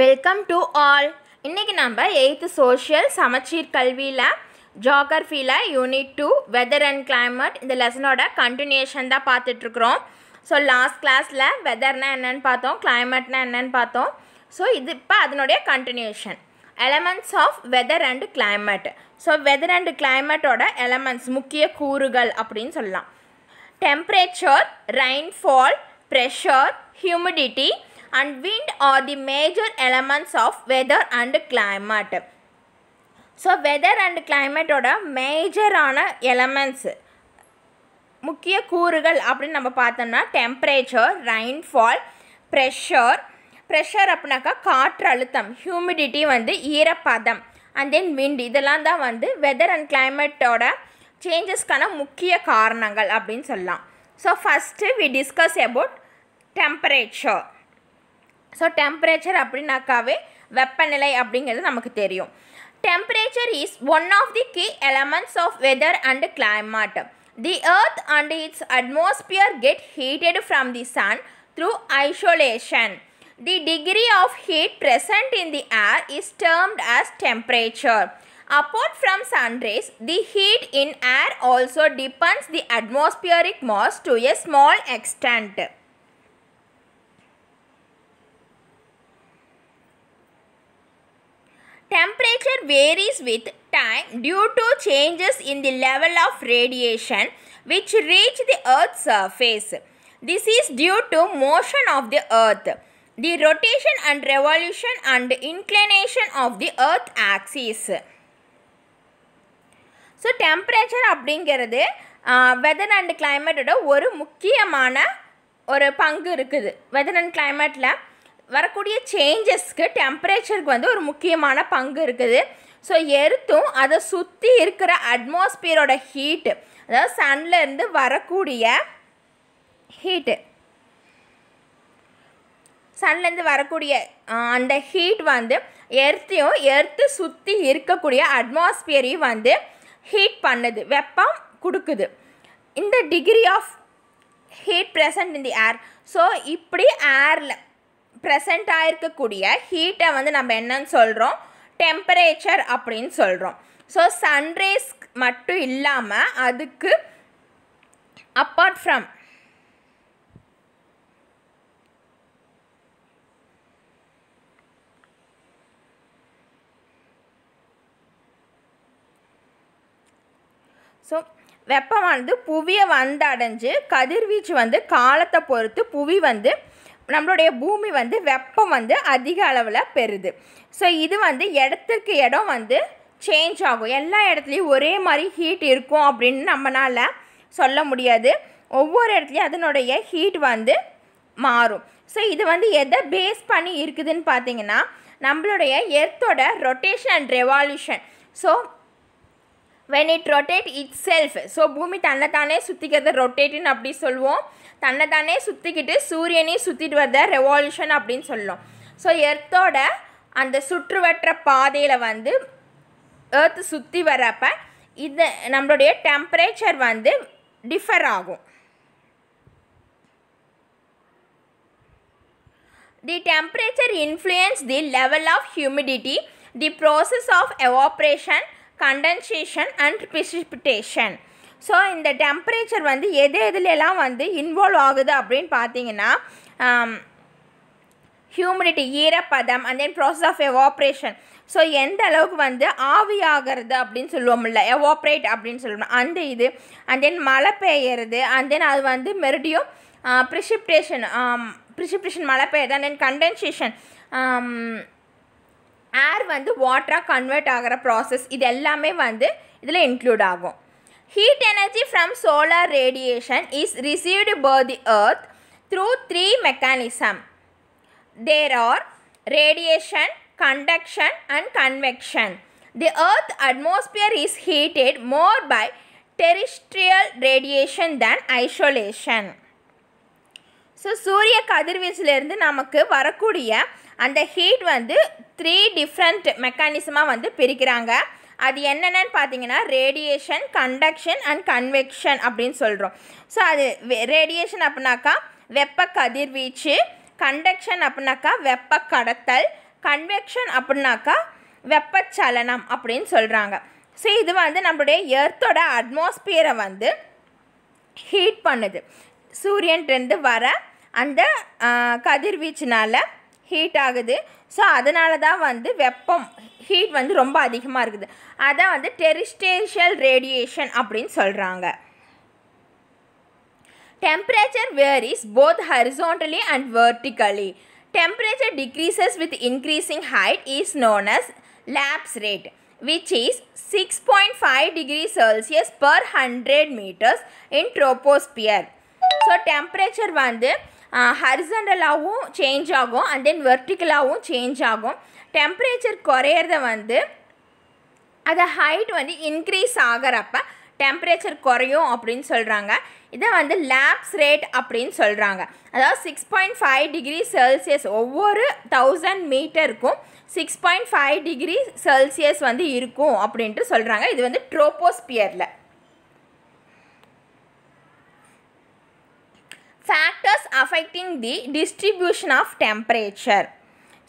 Welcome to all இன்றைக்கி நம்ம eighth social சமச்சீர் கல்வியில் ஜாகிரஃபியில் unit two weather and climate இந்த லெசனோட கண்டினியூஷன் தான் பார்த்துட்ருக்குறோம் ஸோ லாஸ்ட் கிளாஸில் வெதர்னால் என்னென்னு பார்த்தோம் கிளைமேட்னால் என்னென்னு பார்த்தோம் ஸோ இது இப்போ அதனுடைய continuation elements of weather and climate so weather and கிளைமேட்டோட எலமெண்ட்ஸ் முக்கிய கூறுகள் அப்படின்னு சொல்லலாம் temperature rainfall pressure humidity and wind are the major elements of weather and climate so weather and கிளைமேட்டோட மேஜரான எலமெண்ட்ஸு முக்கிய கூறுகள் அப்படின்னு நம்ம பார்த்தோம்னா டெம்பரேச்சர் ரெயின்ஃபால் ப்ரெஷர் ப்ரெஷர் அப்படின்னாக்கா காற்று அழுத்தம் ஹியூமிடிட்டி வந்து ஈரப்பதம் அண்ட் தென் விண்ட் இதெல்லாம் தான் வந்து வெதர் அண்ட் கிளைமேட்டோட சேஞ்சஸ்க்கான முக்கிய காரணங்கள் அப்படின்னு சொல்லலாம் so first we discuss about temperature So temperature weapon lay Temperature is one of the key elements of weather and climate. The earth and its atmosphere get heated from the sun through isolation. The degree of heat present in the air is termed as temperature. Apart from sun rays, the heat in air also depends the atmospheric mass to a small extent. varies with time due to changes in the level of radiation which reach the Earth's surface. This is due to motion of the Earth, the rotation and revolution and inclination of the Earth axis. So temperature அப்படிங்கிறது weather and கிளைமேட்டோட ஒரு முக்கியமான ஒரு பங்கு இருக்குது weather and கிளைமேட்டில் வரக்கூடிய சேஞ்சஸ்க்கு டெம்பரேச்சருக்கு வந்து ஒரு முக்கியமான பங்கு இருக்குது ஸோ எர்த்தும் அதை சுற்றி இருக்கிற அட்மாஸ்பியரோட ஹீட்டு அதாவது சன்லேருந்து வரக்கூடிய ஹீட்டு சன்லேருந்து வரக்கூடிய அந்த ஹீட் வந்து எர்த்தையும் எர்த்து சுற்றி இருக்கக்கூடிய அட்மாஸ்பியரையும் வந்து ஹீட் பண்ணுது வெப்பம் கொடுக்குது இந்த degree of heat present in the air so இப்படி ஏரில் ப்ரெசண்ட் ஆகிருக்கக்கூடிய ஹீட்டை வந்து நம்ம என்னன்னு சொல்கிறோம் டெம்பரேச்சர் அப்படின்னு சொல்கிறோம் ஸோ சன்ரேஸ் மட்டும் இல்லாமல் அதுக்கு அப்பார்ட் ஃப்ரம் ஸோ வெப்பமானது புவியை வந்தடைஞ்சு கதிர்வீச்சு வந்து காலத்தை பொறுத்து புவி வந்து நம்மளுடைய பூமி வந்து வெப்பம் வந்து அதிக அளவில் பெறுது ஸோ இது வந்து இடத்துக்கு இடம் வந்து சேஞ்ச் ஆகும் எல்லா இடத்துலையும் ஒரே மாதிரி ஹீட் இருக்கும் அப்படின்னு நம்மளால் சொல்ல முடியாது ஒவ்வொரு இடத்துலையும் அதனுடைய ஹீட் வந்து மாறும் ஸோ இது வந்து எதை பேஸ் பண்ணி இருக்குதுன்னு பார்த்தீங்கன்னா நம்மளுடைய எர்த்தோட rotation and revolution so when it rotate itself so பூமி தன்னைத்தானே சுற்றிக்கிறது ரொட்டேட்டுன்னு அப்படி சொல்லுவோம் தன்னை தானே சுற்றிக்கிட்டு சூரியனையும் சுற்றிட்டு வரத ரெவால்யூஷன் அப்படின்னு சொல்லலாம் ஸோ எர்த்தோட அந்த சுற்றுவற்ற பாதையில் வந்து ஏர்த்து சுற்றி வர்றப்ப இது நம்மளுடைய டெம்பரேச்சர் வந்து டிஃபர் ஆகும் the temperature influence the level of humidity the process of evaporation condensation and precipitation so இந்த டெம்பரேச்சர் வந்து எது எதுலெல்லாம் வந்து இன்வால்வ் ஆகுது அப்படின்னு பார்த்தீங்கன்னா ஹியூமிடிட்டி um, ஈரப்பதம் and then process of evaporation so எந்த அளவுக்கு வந்து ஆவியாகிறது அப்படின்னு சொல்லுவோம்ல எவாப்ரேட் அப்படின்னு சொல்லணும் அந்த இது அண்ட் தென் மழை பெய்யறது அண்ட் தென் அது வந்து மெருடியும் ப்ரிசிப்டேஷன் ப்ரிசிப்டேஷன் மழை பெய்யுது அண்ட் தென் கண்டென்சேஷன் ஏர் வந்து வாட்டராக கன்வெர்ட் ஆகிற ப்ராசஸ் இது எல்லாமே வந்து இதில் இன்க்ளூட் ஆகும் Heat energy from solar radiation is received by the earth through three mechanism There are radiation, conduction and convection. The earth atmosphere is heated more by terrestrial radiation than isolation. So சூரிய கதிர்வீச்சிலேருந்து நமக்கு வரக்கூடிய அந்த heat வந்து three different மெக்கானிசமாக வந்து பிரிக்கிறாங்க அது என்னென்னு பார்த்தீங்கன்னா ரேடியேஷன் கண்டக்ஷன் அண்ட் கன்வெக்ஷன் அப்படின்னு சொல்கிறோம் ஸோ அது ரேடியேஷன் அப்படின்னாக்கா வெப்ப கதிர்வீச்சு கண்டக்ஷன் அப்படின்னாக்கா வெப்ப கடத்தல் கன்வெக்ஷன் அப்படின்னாக்கா வெப்பச்சலனம் அப்படின்னு சொல்கிறாங்க ஸோ இது வந்து நம்மளுடைய எர்த்தோட அட்மாஸ்பியரை வந்து ஹீட் பண்ணுது சூரியன்ட்ருந்து வர அந்த கதிர்வீச்சினால் ஹீட் ஆகுது ஸோ அதனால தான் வந்து வெப்பம் ஹீட் வந்து ரொம்ப அதிகமாக இருக்குது அதான் வந்து டெரிஸ்டேஷியல் ரேடியேஷன் அப்படின்னு சொல்கிறாங்க temperature varies both horizontally and vertically temperature decreases with increasing height is known as lapse rate six point five degree Celsius per hundred metres in troposphere so temperature வந்து ஹரிசண்டலாகவும் சேஞ்ச் ஆகும் அண்ட் தென் வெர்டிக்கலாகவும் change ஆகும் temperature குறையிறத வந்து அதை height வந்து increase ஆகிறப்ப temperature குறையும் அப்படின்னு சொல்கிறாங்க இதை வந்து லேப்ஸ் ரேட் அப்படின்னு சொல்கிறாங்க அதாவது six point five degree Celsius ஒவ்வொரு தௌசண்ட் மீட்டருக்கும் six point five degree Celsius வந்து இருக்கும் அப்படின்ட்டு சொல்கிறாங்க இது வந்து ட்ரோபோஸ்பியரில் factors affecting the distribution of temperature.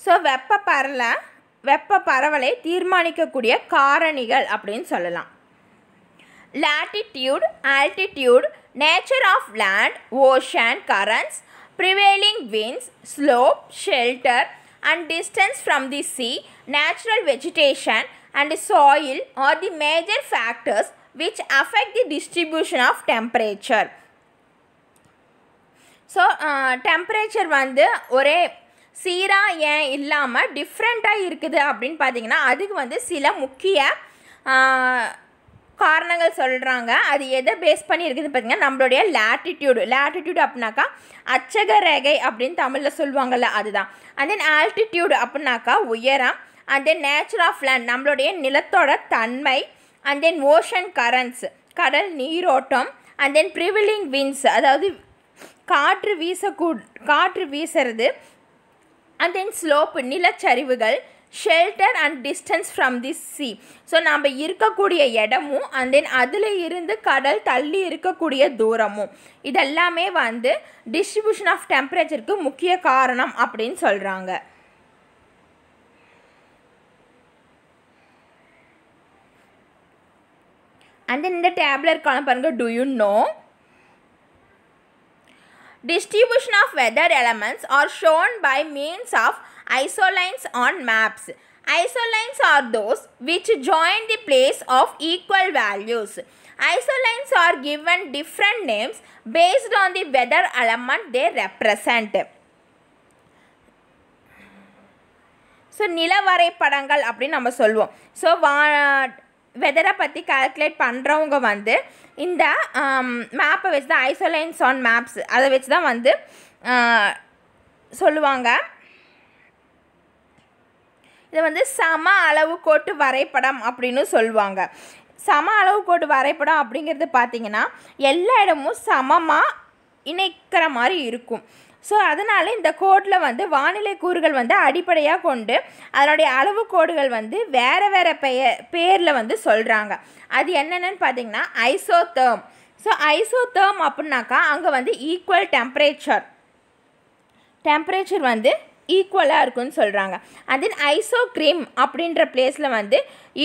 So, so வெப்ப பரல வெப்ப பரவலை தீர்மானிக்கக்கூடிய காரணிகள் அப்படின்னு சொல்லலாம் latitude, altitude, nature of land, ocean currents, prevailing winds, slope, shelter and distance from the sea, natural vegetation and soil are the major factors which affect the distribution of temperature. So temperature uh, வந்து ஒரே சீராக ஏன் இல்லாமல் டிஃப்ரெண்ட்டாக இருக்குது அப்படின்னு பார்த்தீங்கன்னா அதுக்கு வந்து சில முக்கிய காரணங்கள் சொல்கிறாங்க அது எதை பேஸ் பண்ணி இருக்குதுன்னு பார்த்திங்கன்னா நம்மளுடைய லேட்டிடியூடு லேட்டிடியூடு அப்படின்னாக்கா அச்சக ரேகை அப்படின்னு தமிழில் சொல்லுவாங்கள்ல அதுதான் அண்ட் தென் ஆல்டிடியூடு அப்படின்னாக்கா உயரம் and then nature of land நம்மளுடைய நிலத்தோட தன்மை அண்ட் தென் ஓஷன் கரண்ட்ஸ் கடல் நீரோட்டம் அண்ட் தென் ப்ரிவிலிங் வின்ஸ் அதாவது காற்று வீசக்கூ காற்று வீசுறது அண்ட் தென் ஸ்லோப்பு நிலச்சரிவுகள் shelter and distance from the sea so நாம் இருக்கக்கூடிய இடமும் அண்ட் தென் அதில் இருந்து கடல் தள்ளி இருக்கக்கூடிய தூரமும் இதெல்லாமே வந்து டிஸ்ட்ரிபியூஷன் ஆஃப் டெம்பரேச்சருக்கு முக்கிய காரணம் அப்படின்னு சொல்கிறாங்க அண்ட் தென் இந்த டேப்லர் காலம் பாருங்கள் do you know Distribution of weather elements are shown by means of isolines on maps. Isolines are those which join the place of equal values. Isolines are given different names based on the weather element they represent. So, நில வரைபடங்கள் அப்படின்னு நம்ம சொல்லுவோம் So, வா வெதரை பற்றி calculate பண்ணுறவங்க வந்து இந்த மேப்பை வச்சு தான் ஐசோலைன்ஸ் ஆன் மேப்ஸ் அதை வச்சு தான் வந்து சொல்லுவாங்க இதை வந்து சம அளவு கோட்டு வரைபடம் அப்படின்னு சொல்லுவாங்க சம அளவு கோட்டு வரைபடம் அப்படிங்கிறது பார்த்திங்கன்னா எல்லா இடமும் சமமாக இணைக்கிற மாதிரி இருக்கும் ஸோ அதனால் இந்த கோடில் வந்து வானிலை கூறுகள் வந்து அடிப்படையாக கொண்டு அதனுடைய அளவு கோடுகள் வந்து வேறு வேறு பெயர் பேரில் வந்து சொல்கிறாங்க அது என்னென்னு பார்த்திங்கன்னா ஐசோதேர்ம் ஸோ ஐசோதேர்ம் அப்படின்னாக்கா அங்கே வந்து ஈக்குவல் டெம்பரேச்சர் டெம்பரேச்சர் வந்து ஈக்குவலாக இருக்குன்னு சொல்கிறாங்க அண்ட் ஐசோ ஐசோக்ரீம் அப்படின்ற பிளேஸில் வந்து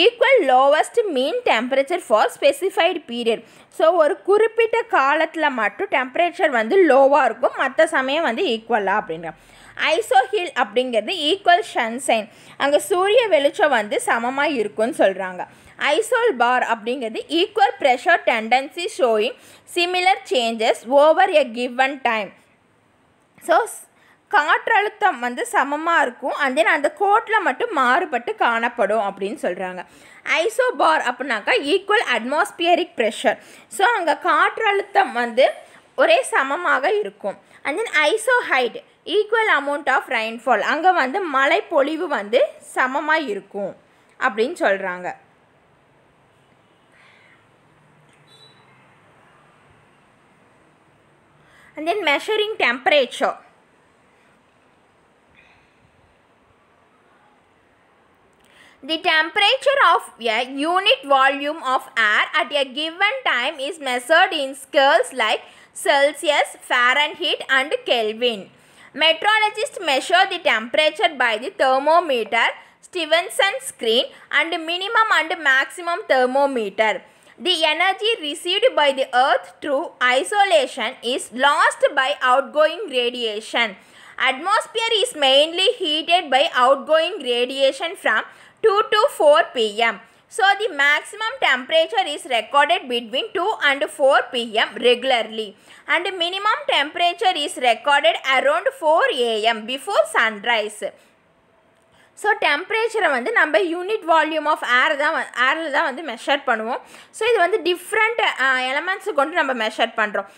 equal lowest mean temperature for specified period so ஒரு குறிப்பிட்ட காலத்தில் மட்டும் டெம்பரேச்சர் வந்து லோவாக இருக்கும் மற்ற சமயம் வந்து ஈக்குவலாக ஐசோ ஐசோஹில் அப்படிங்கிறது ஈக்குவல் சன்சைன் அங்கே சூரிய வெளிச்சம் வந்து சமமாக இருக்கும்னு சொல்கிறாங்க ஐசோல் பார் அப்படிங்கிறது equal pressure tendency showing similar changes over a given time so காற்றழுத்தம் வந்து சமமாக இருக்கும் அண்ட் தென் அந்த கோட்டில் மட்டும் மாறுபட்டு காணப்படும் அப்படின்னு சொல்கிறாங்க ஐசோபார் அப்படின்னாக்கா ஈக்குவல் அட்மாஸ்பியரிக் ப்ரெஷர் ஸோ அங்கே காற்றழுத்தம் வந்து ஒரே சமமாக இருக்கும் and then isohyet equal amount of rainfall அங்கே வந்து மழை பொழிவு வந்து சமமாக இருக்கும் அப்படின்னு சொல்கிறாங்க and then measuring temperature The temperature of a unit volume of air at a given time is measured in scales like Celsius, Fahrenheit and Kelvin. Meteorologists measure the temperature by the thermometer, Stevenson screen and minimum and maximum thermometer. The energy received by the earth through isolation is lost by outgoing radiation. Atmosphere is mainly heated by outgoing radiation from 2 to 4 pm. So the maximum temperature is recorded between 2 and 4 pm regularly and minimum temperature is recorded around 4 am before sunrise. So டெம்ப்ரேச்சரை வந்து நம்ம unit volume of air தான் ஏரில் தான் வந்து measure பண்ணுவோம் so இது வந்து டிஃப்ரெண்ட் எலமெண்ட்ஸை கொண்டு நம்ம மெஷர் பண்ணுறோம்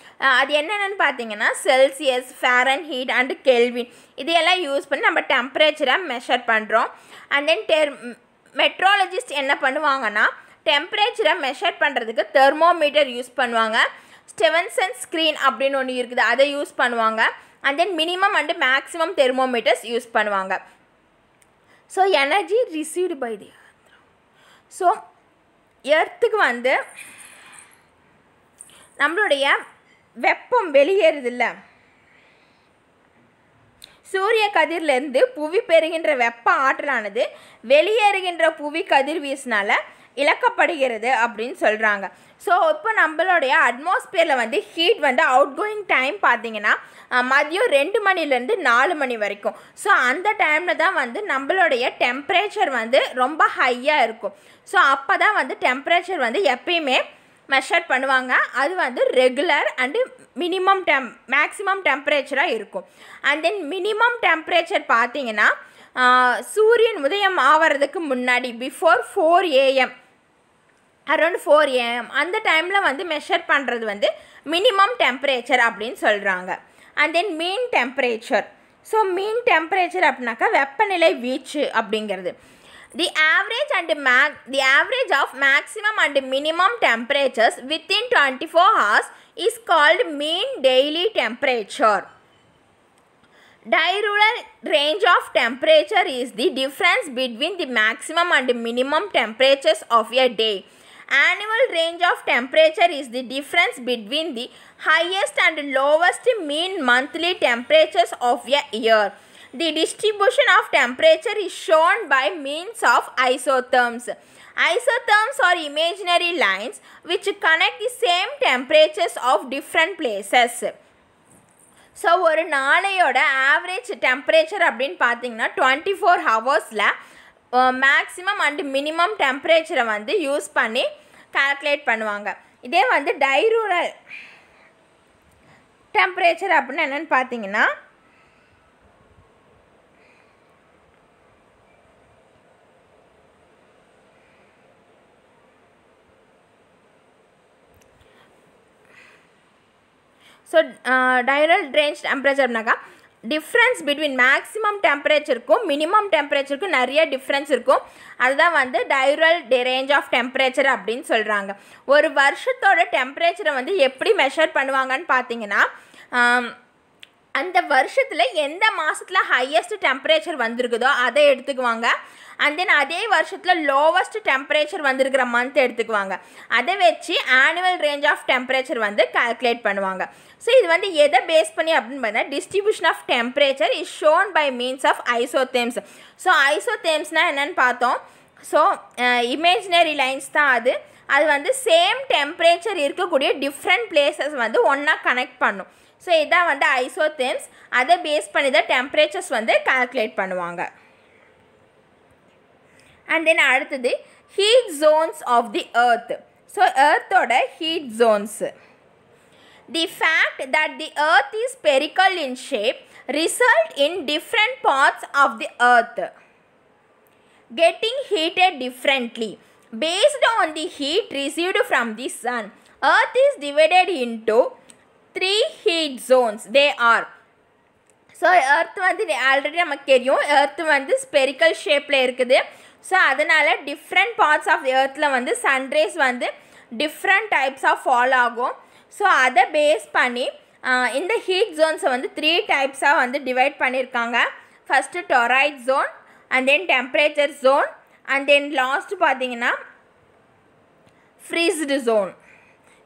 அது என்னென்னு பார்த்தீங்கன்னா Celsius Fahrenheit and Kelvin இதையெல்லாம் யூஸ் பண்ணி நம்ம டெம்ப்ரேச்சரை மெஷர் பண்ணுறோம் அண்ட் தென் டெர் மெட்ரோலஜிஸ்ட் என்ன பண்ணுவாங்கன்னா டெம்ப்ரேச்சரை மெஷர் பண்ணுறதுக்கு தெர்மோமீட்டர் யூஸ் பண்ணுவாங்க ஸ்டெவன்சன் ஸ்க்ரீன் அப்படின்னு ஒன்று இருக்குது அதை யூஸ் பண்ணுவாங்க and then minimum and maximum thermometers use பண்ணுவாங்க so energy received by the so எர்த்துக்கு வந்து நம்மளுடைய வெப்பம் வெளியேறுதில்ல சூரிய கதிர்லேருந்து புவி பெறுகின்ற வெப்ப ஆற்றலானது வெளியேறுகின்ற புவி கதிர் கதிர்வீசினால இழக்கப்படுகிறது அப்படின்னு சொல்கிறாங்க ஸோ இப்போ நம்மளுடைய அட்மாஸ்பியரில் வந்து ஹீட் வந்து அவுட் கோயிங் டைம் பார்த்திங்கன்னா மதியம் ரெண்டு மணிலேருந்து நாலு மணி வரைக்கும் ஸோ அந்த டைமில் தான் வந்து நம்மளுடைய டெம்ப்ரேச்சர் வந்து ரொம்ப ஹையாக இருக்கும் ஸோ அப்போ தான் வந்து டெம்ப்ரேச்சர் வந்து எப்பயுமே மெஷர் பண்ணுவாங்க அது வந்து regular and minimum tem maximum டெம்ப்ரேச்சராக இருக்கும் அண்ட் தென் மினிமம் டெம்ப்ரேச்சர் பார்த்தீங்கன்னா சூரியன் உதயம் ஆவறதுக்கு முன்னாடி before four AM around four AM அந்த டைமில் வந்து மெஷர் பண்ணுறது வந்து மினிமம் டெம்பரேச்சர் அப்படின்னு சொல்கிறாங்க and then mean temperature so mean temperature அப்படின்னாக்கா வெப்பநிலை வீச்சு அப்படிங்கிறது the average and make the average of maximum and minimum temperatures within twenty four hours is called mean daily temperature Diurnal range of temperature is the difference between the maximum and the minimum temperatures of a day annual range of temperature is the difference between the highest and lowest mean monthly temperatures of a year. The distribution of temperature is shown by means of isotherms. Isotherms are imaginary lines which connect the same temperatures of different places. ஸோ ஒரு average temperature temperature அப்படின்னு பார்த்தீங்கன்னா 24 hours ஹவர்ஸில் maximum and minimum டெம்பரேச்சரை வந்து use பண்ணி calculate பண்ணுவாங்க இதே வந்து டைரூரல் டெம்பரேச்சர் அப்படின்னு என்னென்னு பார்த்தீங்கன்னா ஸோ டைரல் ரேஞ்ச் டெம்பரேச்சர்னாக்கா டிஃப்ரென்ஸ் பிட்வீன் மேக்ஸிமம் டெம்பரேச்சருக்கும் மினிமம் டெம்பரேச்சருக்கும் நிறைய டிஃப்ரென்ஸ் இருக்கும் அதுதான் வந்து டைரல் ரேஞ்ச் ஆஃப் டெம்பரேச்சர் அப்படின்னு சொல்கிறாங்க ஒரு வருஷத்தோட டெம்பரேச்சரை வந்து எப்படி மெஷர் பண்ணுவாங்கன்னு பார்த்தீங்கன்னா அந்த வருஷத்தில் எந்த மாதத்தில் ஹையஸ்ட் டெம்பரேச்சர் வந்திருக்குதோ அதை எடுத்துக்குவாங்க அண்ட் தென் அதே வருஷத்தில் லோவஸ்ட் டெம்பரேச்சர் வந்திருக்கிற மந்த் எடுத்துக்குவாங்க அதை வச்சு ஆனுவல் ரேஞ்ச் ஆஃப் டெம்பரேச்சர் வந்து கால்குலேட் பண்ணுவாங்க ஸோ இது வந்து எதை பேஸ் பண்ணி அப்படின்னு பார்த்தா distribution of temperature is shown by means of isotherms so ஐசோதேம்ஸ்னால் என்னென்னு பார்த்தோம் ஸோ இமேஜினரி லைன்ஸ் தான் அது அது வந்து சேம் டெம்பரேச்சர் இருக்கக்கூடிய டிஃப்ரெண்ட் பிளேசஸ் வந்து ஒன்றா கனெக்ட் பண்ணும் So, this is the isotherms. That is based on the temperatures. Calculate. And then, the heat zones of the earth. So, earth is heat zones. The fact that the earth is spherical in shape result in different parts of the earth getting heated differently. Based on the heat received from the sun, earth is divided into three heat zones they are so earth வந்து already நமக்கு தெரியும் earth வந்து spherical ஷேப்பில் இருக்குது so அதனால் different parts of எர்த்தில் வந்து sunrays வந்து different types of fall ஆகும் ஸோ அதை பேஸ் பண்ணி இந்த ஹீட் ஜோன்ஸை வந்து த்ரீ டைப்ஸாக வந்து டிவைட் பண்ணியிருக்காங்க first torrid zone and then temperature zone and then last பார்த்தீங்கன்னா frigid zone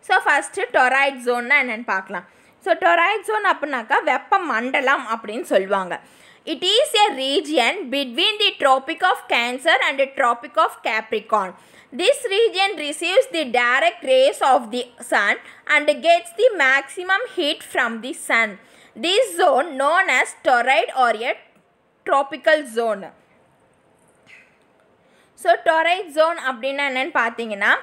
So first torrid zone and then parkla. So torrid zone apanaka vepa mandalam solvanga. It is a region between the Tropic of Cancer and the Tropic of Capricorn. This region receives the direct rays of the sun and gets the maximum heat from the sun. This zone known as torrid or a tropical zone. So torrid zone apdina nan pathinga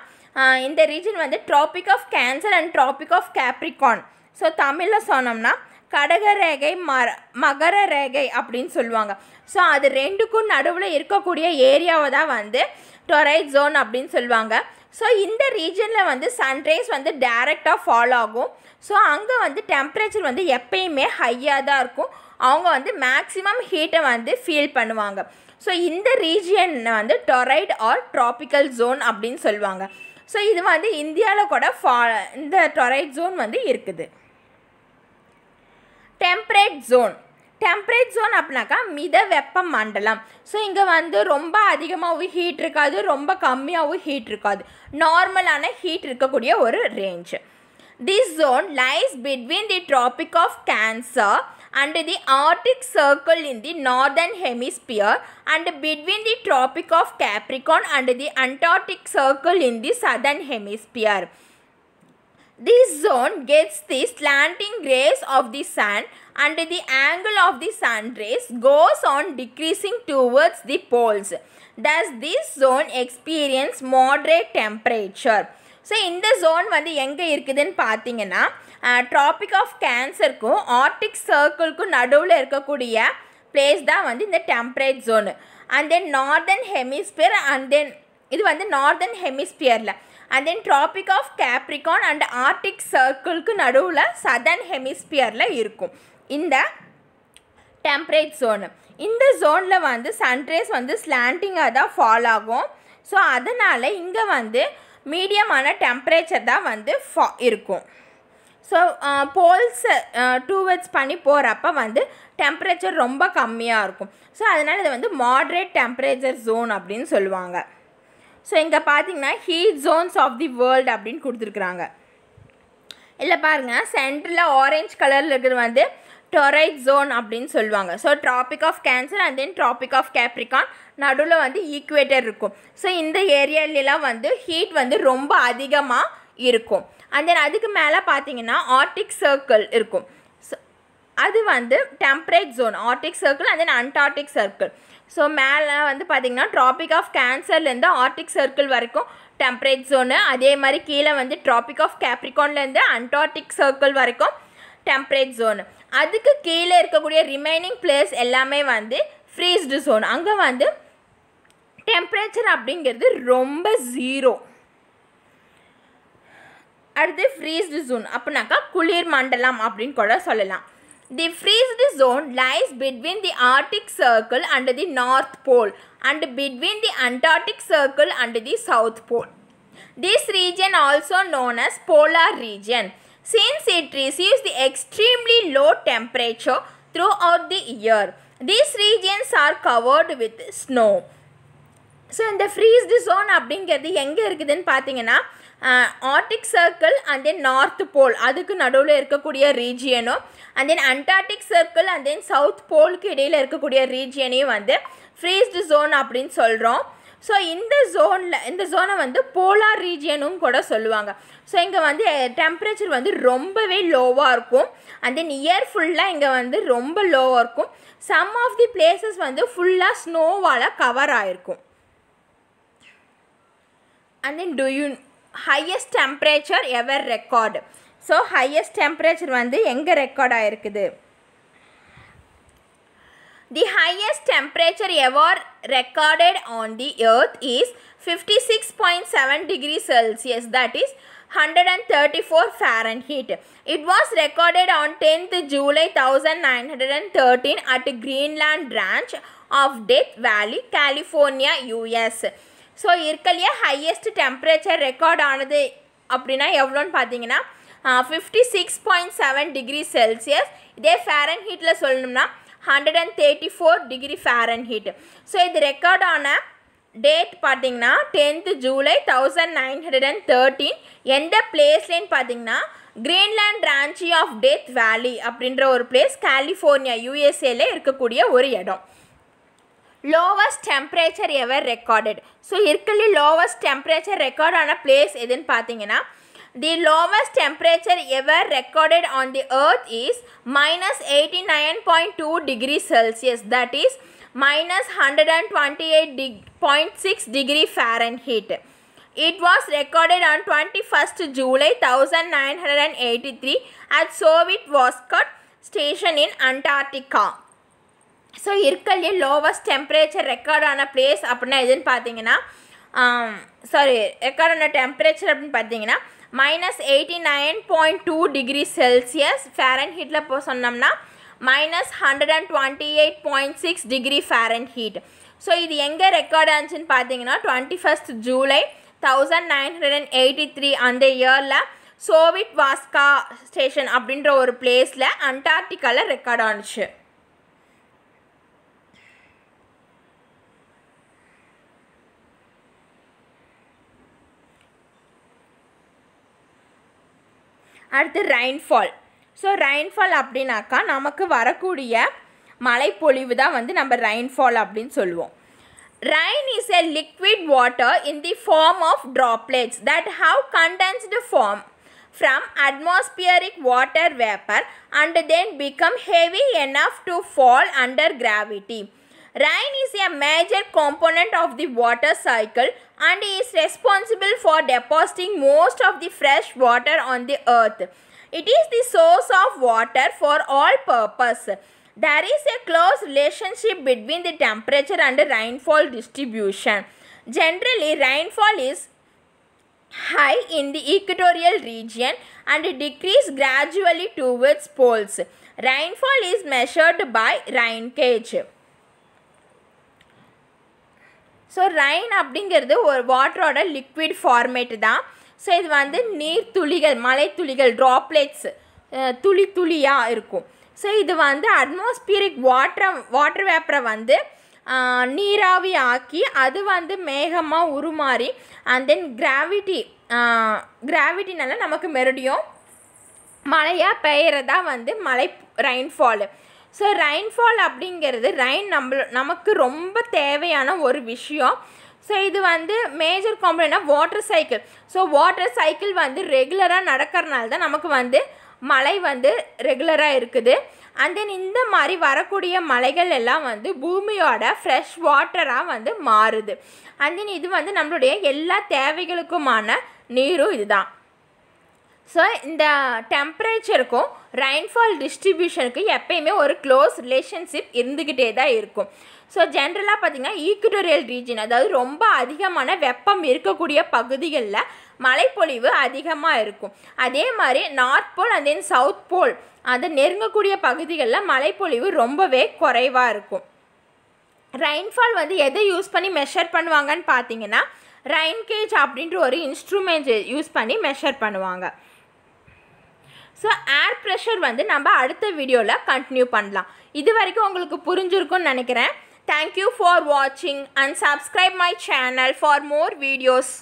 இந்த region வந்து tropic of Cancer and tropic of Capricorn so தமிழில் சொன்னோம்னா கடக ரேகை மர மகர ரேகை அப்படின்னு சொல்லுவாங்க ஸோ அது ரெண்டுக்கும் நடுவில் இருக்கக்கூடிய ஏரியாவை தான் வந்து டொரைட் ஜோன் அப்படின்னு சொல்லுவாங்க ஸோ இந்த ரீஜனில் வந்து சன்ரைஸ் வந்து டைரெக்டாக ஃபாலோ ஆகும் ஸோ அங்கே வந்து டெம்ப்ரேச்சர் வந்து எப்பயுமே ஹையாக தான் இருக்கும் அவங்க வந்து மேக்ஸிமம் ஹீட்டை வந்து ஃபீல் பண்ணுவாங்க ஸோ இந்த ரீஜியன் வந்து டொரைட் ஆர் ட்ராபிக்கல் ஜோன் அப்படின்னு சொல்லுவாங்க ஸோ இது வந்து இந்தியாவில் கூட ஃபா இந்த டொரைட் ஜோன் வந்து இருக்குது டெம்பரேட் ஜோன் டெம்பரேட் ஜோன் அப்படின்னாக்கா மித வெப்ப மண்டலம் ஸோ இங்கே வந்து ரொம்ப அதிகமாகவும் ஹீட் இருக்காது ரொம்ப கம்மியாகவும் ஹீட் இருக்காது நார்மலான ஹீட் இருக்கக்கூடிய ஒரு range this zone lies between the tropic of Cancer under the Arctic Circle in the northern hemisphere and between the Tropic of Capricorn and the Antarctic Circle in the southern hemisphere. This zone gets the slanting rays of the sun and the angle of the sun rays goes on decreasing towards the poles. Thus, this zone experience moderate temperature. So இந்த zone வந்து எங்கே இருக்குதுன்னு பார்த்தீங்கன்னா tropic of கேன்சருக்கும் Arctic சர்க்கிள்க்கும் நடுவில் இருக்கக்கூடிய place தான் வந்து இந்த temperate zone and then northern hemisphere and then இது வந்து நார்தன் ஹெமிஸ்பியரில் and then tropic of Capricorn and Arctic சர்க்கிள்க்கு நடுவில் சதர்ன் ஹெமிஸ்பியரில் இருக்கும் இந்த டெம்பரேட் ஜோனு இந்த ஜோனில் வந்து சன்ரேஸ் வந்து ஸ்லாண்டிங்காக தான் ஃபால் ஆகும் ஸோ அதனால் இங்கே வந்து மீடியமான டெம்பரேச்சர் தான் வந்து ஃபா இருக்கும் ஸோ போல்ஸை டூவர்ட்ஸ் பண்ணி போகிறப்ப வந்து டெம்பரேச்சர் ரொம்ப கம்மியாக இருக்கும் ஸோ அதனால் இது வந்து மாட்ரேட் டெம்பரேச்சர் ஜோன் அப்படின்னு சொல்லுவாங்க ஸோ இங்கே பார்த்தீங்கன்னா heat zones of the world அப்படின்னு கொடுத்துருக்குறாங்க இல்லை பாருங்கள் சென்டரில் ஆரேஞ்ச் கலரில் இருக்கிறது வந்து டொரைட் ஜோன் அப்படின்னு சொல்லுவாங்க so tropic of Cancer and then tropic of Capricorn நடுவில் வந்து ஈக்குவேட்டர் இருக்கும் ஸோ இந்த ஏரியாலெலாம் வந்து ஹீட் வந்து ரொம்ப அதிகமாக இருக்கும் அண்ட் தென் அதுக்கு மேலே பார்த்தீங்கன்னா ஆர்டிக் சர்க்கிள் இருக்கும் அது வந்து temperate zone Arctic circle and then Antarctic circle so மேலே வந்து பார்த்திங்கன்னா ட்ராபிக் ஆஃப் கேன்சர்லேருந்து ஆர்டிக் சர்க்கிள் வரைக்கும் டெம்பரேட் ஜோனு அதே மாதிரி கீழே வந்து ட்ராபிக் ஆஃப் கேப்ரிகான்லேருந்து அண்டார்டிக் சர்க்கிள் வரைக்கும் டெம்பரேட் ஜோனு அதுக்கு கீழே இருக்கக்கூடிய ரிமைனிங் பிளேஸ் எல்லாமே வந்து ஃப்ரீஸ்டு ஜோன் அங்கே வந்து டெம்பரேச்சர் அப்படிங்கிறது ரொம்ப ஜீரோ அடுத்து ஃப்ரீஸ்டு ஜோன் அப்படின்னாக்கா குளிர் மண்டலம் அப்படின்னு கூட சொல்லலாம் the frigid zone lies between the Arctic circle and the north pole and between the Antarctic circle and the south pole this region also known as polar region it receives the extremely low temperature throughout the year these regions are covered with snow so இந்த frigid zone அப்படிங்கிறது எங்கே இருக்குதுன்னு பார்த்தீங்கன்னா Arctic circle and then north pole அதுக்கு நடுவில் இருக்கக்கூடிய ரீஜியனும் and then Antarctic circle and then south போலுக்கு இடையில் இருக்கக்கூடிய ரீஜியனையும் வந்து ஃப்ரீஸ்டு ஜோன் அப்படின்னு சொல்கிறோம் ஸோ இந்த ஜோனில் இந்த ஜோனை வந்து போலார் ரீஜியனும் கூட சொல்லுவாங்க ஸோ இங்கே வந்து டெம்பரேச்சர் வந்து ரொம்பவே லோவாக இருக்கும் அண்ட் தென் இயர் ஃபுல்லாக இங்கே வந்து ரொம்ப லோவாக இருக்கும் சம் ஆஃப் தி பிளேசஸ் வந்து ஃபுல்லாக ஸ்னோவால் கவர் ஆகிருக்கும் and then to highest temperature ever recorded. So, highest temperature the எங்க record are ஆயிருக்குது? The highest temperature ever recorded on the earth is 56.7 degrees Celsius. That is 134 Fahrenheit. It was recorded on 10th July 1913 at Greenland Ranch of Death Valley, California, US. So இருக்கலையே highest temperature record ஆனது அப்படின்னா எவ்வளோன்னு பார்த்தீங்கன்னா fifty six point seven degree Celsius இதே ஃபேரன் ஹீட்டில் சொல்லணும்னா hundred and thirty four degree Fahrenheit so இது ரெக்கார்ட் ஆன டேட் பார்த்தீங்கன்னா tenth July thousand nine hundred and thirteen எந்த பிளேஸ்லேன்னு பார்த்தீங்கன்னா க்ரீன்லேண்ட் ராஞ்சி ஆஃப் டேத் வேலி அப்படின்ற ஒரு பிளேஸ் கலிஃபோர்னியா யூஎஸ்ஏல இருக்கக்கூடிய ஒரு இடம் lowest temperature ever recorded. So, here is lowest temperature record on a place. The lowest temperature ever recorded on the earth is minus 89.2 degrees Celsius. That is minus 128.6 degree Fahrenheit. It was recorded on 21st July 1983 at Soviet Voskhod station in Antarctica. So இருக்கலையே lowest temperature record ஆன place அப்படின்னா எதுன்னு பார்த்தீங்கன்னா sorry record ஆன temperature அப்படின்னு பார்த்தீங்கன்னா minus eighty nine point two degree Celsius ஃபேரன் ஹீட்டில் இப்போ சொன்னோம்னா minus hundred and twenty eight point six degree Fahrenheit so இது எங்கே ரெக்கார்ட் ஆச்சுன்னு பார்த்தீங்கன்னா twenty first July thousand nine hundred and eighty three அந்த இயரில் சோவிட் வாஸ்கா ஸ்டேஷன் அப்படின்ற ஒரு பிளேஸில் அண்டார்டிகாவில் ரெக்கார்ட் ஆனிச்சு அடுத்து ரெயின்ஃபால் ஸோ ரெயின்ஃபால் அப்படின்னாக்கா நமக்கு வரக்கூடிய மழைப்பொழிவு தான் வந்து நம்ம ரெயின்ஃபால் அப்படின்னு சொல்லுவோம் rain is a liquid water in the form of droplets that have condensed form from atmospheric water vapour and then become heavy enough to fall under gravity Rain is a major component of the water cycle and is responsible for depositing most of the fresh water on the earth. It is the source of water for all purpose. There is a close relationship between the temperature and the rainfall distribution. Generally, rainfall is high in the equatorial region and decrease gradually towards poles. Rainfall is measured by rain gauge. So rain அப்படிங்கிறது ஒரு வாட்டரோட liquid format தான் so இது வந்து நீர் துளிகள் மலை துளிகள் ட்ராப்லெட்ஸ் துளி துளியாக இருக்கும் ஸோ இது வந்து அட்மாஸ்பியரிக் வாட்டரை வாட்டர் வேப்பரை வந்து நீராவி ஆக்கி அது வந்து மேகமாக உருமாறி அண்ட் தென் கிராவிட்டி கிராவிட்டினால நமக்கு மறுபடியும் மழையாக பெய்கிறதா வந்து மழை ரெயின்ஃபாலு ஸோ ரெயின்ஃபால் அப்படிங்கிறது ரெயின் நம்மள நமக்கு ரொம்ப தேவையான ஒரு விஷயம் ஸோ இது வந்து மேஜர் காம்பனண்ட்னா water cycle so water cycle வந்து ரெகுலராக நடக்கிறனால தான் நமக்கு வந்து மழை வந்து ரெகுலராக இருக்குது அண்ட் தென் இந்த மாதிரி வரக்கூடிய மலைகள் எல்லாம் வந்து பூமியோட ஃப்ரெஷ் வாட்டராக வந்து மாறுது அண்ட் தென் இது வந்து நம்மளுடைய எல்லா தேவைகளுக்குமான நீரும் இதுதான் ஸோ இந்த டெம்பரேச்சருக்கும் ரெயின்ஃபால் டிஸ்ட்ரிபியூஷனுக்கும் எப்பயுமே ஒரு க்ளோஸ் ரிலேஷன்ஷிப் இருந்துக்கிட்டே தான் இருக்கும் ஸோ ஜென்ரலாக பார்த்திங்கன்னா ஈக்குடோரியல் ரீஜன் அதாவது ரொம்ப அதிகமான வெப்பம் இருக்கக்கூடிய பகுதிகளில் மழைப்பொழிவு அதிகமாக இருக்கும் அதே மாதிரி north pole and then south pole அதை நெருங்கக்கூடிய பகுதிகளில் மழைப்பொழிவு ரொம்பவே குறைவாக இருக்கும் ரெயின்ஃபால் வந்து எதை யூஸ் பண்ணி மெஷர் பண்ணுவாங்கன்னு பார்த்தீங்கன்னா ரெயின் அப்படின்ற ஒரு இன்ஸ்ட்ருமெண்ட் யூஸ் பண்ணி மெஷர் பண்ணுவாங்க ஸோ ஏர் ப்ரெஷர் வந்து நம்ம அடுத்த வீடியோவில் கண்டினியூ பண்ணலாம் இது வரைக்கும் உங்களுக்கு புரிஞ்சிருக்கும்னு நினைக்கிறேன் தேங்க்யூ ஃபார் வாட்சிங் and subscribe my channel for more videos